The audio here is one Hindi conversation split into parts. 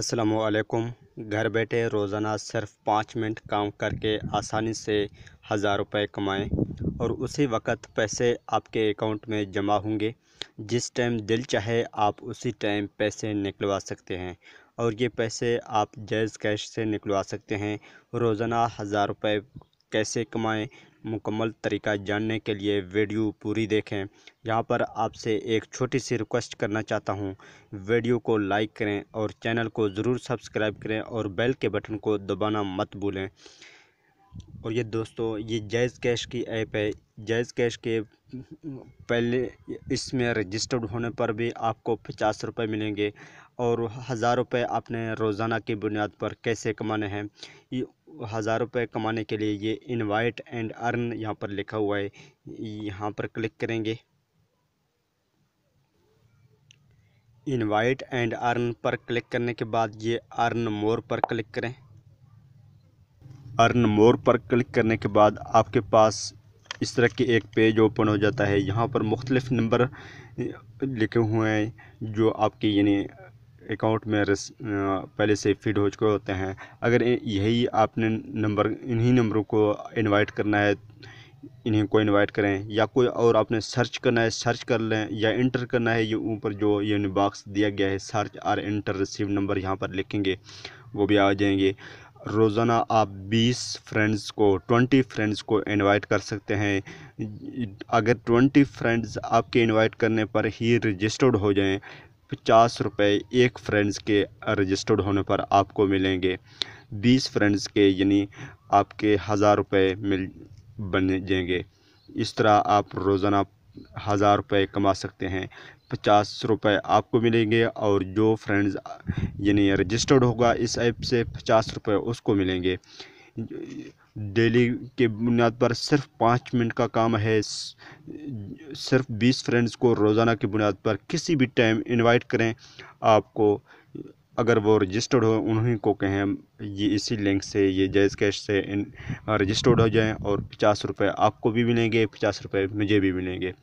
असलकुम घर बैठे रोज़ाना सिर्फ पाँच मिनट काम करके आसानी से हज़ार रुपये कमाएं और उसी वक्त पैसे आपके अकाउंट में जमा होंगे जिस टाइम दिल चाहे आप उसी टाइम पैसे निकलवा सकते हैं और ये पैसे आप जायज़ कैश से निकलवा सकते हैं रोज़ाना हज़ार रुपये कैसे कमाएं मुकम्मल तरीका जानने के लिए वीडियो पूरी देखें यहाँ पर आपसे एक छोटी सी रिक्वेस्ट करना चाहता हूँ वीडियो को लाइक करें और चैनल को ज़रूर सब्सक्राइब करें और बेल के बटन को दबाना मत भूलें और ये दोस्तों ये जैज़ कैश की ऐप है जैज़ कैश के पहले इसमें रजिस्टर्ड होने पर भी आपको पचास रुपये मिलेंगे और हज़ार रुपये आपने रोज़ाना की बुनियाद पर कैसे कमाने हैं हज़ार रुपये कमाने के लिए ये इनवाइट एंड अर्न यहाँ पर लिखा हुआ है यहाँ पर क्लिक करेंगे इनवाइट एंड अर्न पर क्लिक करने के बाद ये अर्न मोर पर क्लिक करें अर्न मोर पर क्लिक करने के बाद आपके पास इस तरह के एक पेज ओपन हो जाता है यहाँ पर मुख्तलिफ नंबर लिखे हुए हैं जो आपके यानी अकाउंट में रस पहले से फीड हो चुके होते हैं अगर यही आपने नंबर इन्हीं नंबरों को इनवाइट करना है इन्हीं को इनवाइट करें या कोई और आपने सर्च करना है सर्च कर लें या इंटर करना है ये ऊपर जो ये बॉक्स दिया गया है सर्च और इंटर रिसीव नंबर यहाँ पर लिखेंगे वो भी आ जाएंगे रोज़ाना आप 20 फ्रेंड्स को 20 फ्रेंड्स को इनवाइट कर सकते हैं अगर 20 फ्रेंड्स आपके इनवाइट करने पर ही रजिस्टर्ड हो जाएं पचास रुपये एक फ्रेंड्स के रजिस्टर्ड होने पर आपको मिलेंगे बीस फ्रेंड्स के यानी आपके हज़ार रुपये मिल बन जाएंगे इस तरह आप रोज़ाना हज़ार रुपये कमा सकते हैं पचास रुपये आपको मिलेंगे और जो फ्रेंड्स यानी रजिस्टर्ड होगा इस ऐप से पचास रुपये उसको मिलेंगे डेली के बुनियाद पर सिर्फ पाँच मिनट का काम है सिर्फ बीस फ्रेंड्स को रोज़ाना की बुनियाद पर किसी भी टाइम इनवाइट करें आपको अगर वो रजिस्टर्ड हो उन्हीं को कहें ये इसी लिंक से ये जैज़ कैश से रजिस्टर्ड हो जाएं और पचास रुपये आपको भी मिलेंगे पचास रुपये मुझे भी मिलेंगे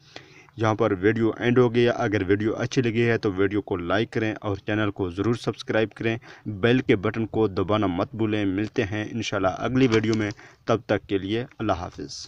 यहाँ पर वीडियो एंड हो गया अगर वीडियो अच्छी लगी है तो वीडियो को लाइक करें और चैनल को ज़रूर सब्सक्राइब करें बेल के बटन को दबाना मत भूलें मिलते हैं इन अगली वीडियो में तब तक के लिए अल्लाह हाफिज़